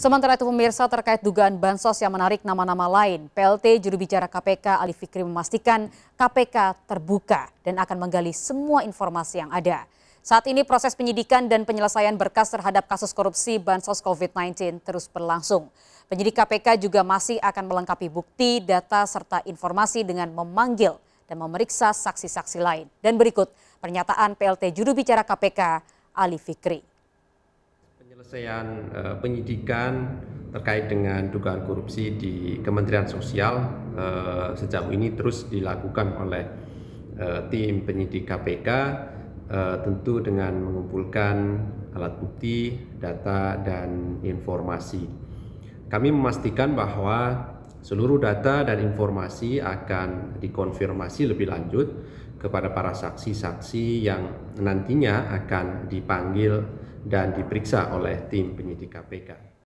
Sementara itu pemirsa terkait dugaan bansos yang menarik nama-nama lain, PLT juru bicara KPK Ali Fikri memastikan KPK terbuka dan akan menggali semua informasi yang ada. Saat ini proses penyidikan dan penyelesaian berkas terhadap kasus korupsi bansos COVID-19 terus berlangsung. Penyidik KPK juga masih akan melengkapi bukti, data, serta informasi dengan memanggil dan memeriksa saksi-saksi lain. Dan berikut pernyataan PLT juru bicara KPK Ali Fikri penyelesaian eh, penyidikan terkait dengan dugaan korupsi di Kementerian Sosial eh, sejauh ini terus dilakukan oleh eh, tim penyidik KPK tentu dengan mengumpulkan alat bukti, data dan informasi. Kami memastikan bahwa seluruh data dan informasi akan dikonfirmasi lebih lanjut kepada para saksi-saksi yang nantinya akan dipanggil dan diperiksa oleh tim penyidik KPK.